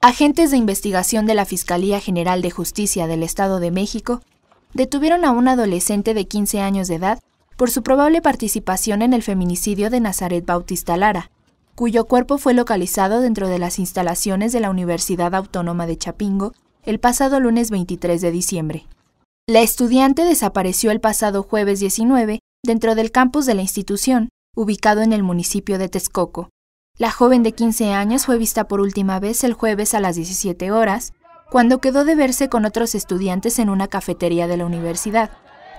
Agentes de investigación de la Fiscalía General de Justicia del Estado de México detuvieron a un adolescente de 15 años de edad por su probable participación en el feminicidio de Nazaret Bautista Lara, cuyo cuerpo fue localizado dentro de las instalaciones de la Universidad Autónoma de Chapingo el pasado lunes 23 de diciembre. La estudiante desapareció el pasado jueves 19 dentro del campus de la institución, ubicado en el municipio de Texcoco, la joven de 15 años fue vista por última vez el jueves a las 17 horas, cuando quedó de verse con otros estudiantes en una cafetería de la universidad,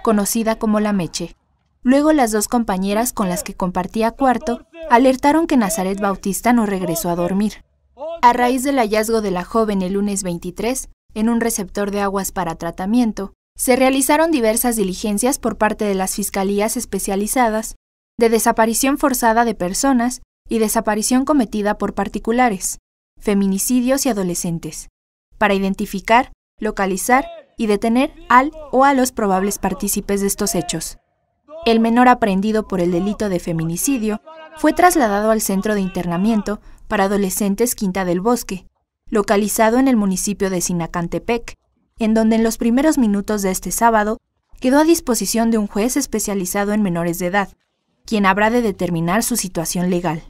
conocida como La Meche. Luego las dos compañeras con las que compartía cuarto alertaron que Nazaret Bautista no regresó a dormir. A raíz del hallazgo de la joven el lunes 23, en un receptor de aguas para tratamiento, se realizaron diversas diligencias por parte de las fiscalías especializadas de desaparición forzada de personas y desaparición cometida por particulares, feminicidios y adolescentes, para identificar, localizar y detener al o a los probables partícipes de estos hechos. El menor aprehendido por el delito de feminicidio fue trasladado al centro de internamiento para adolescentes Quinta del Bosque, localizado en el municipio de Sinacantepec, en donde en los primeros minutos de este sábado quedó a disposición de un juez especializado en menores de edad, quien habrá de determinar su situación legal.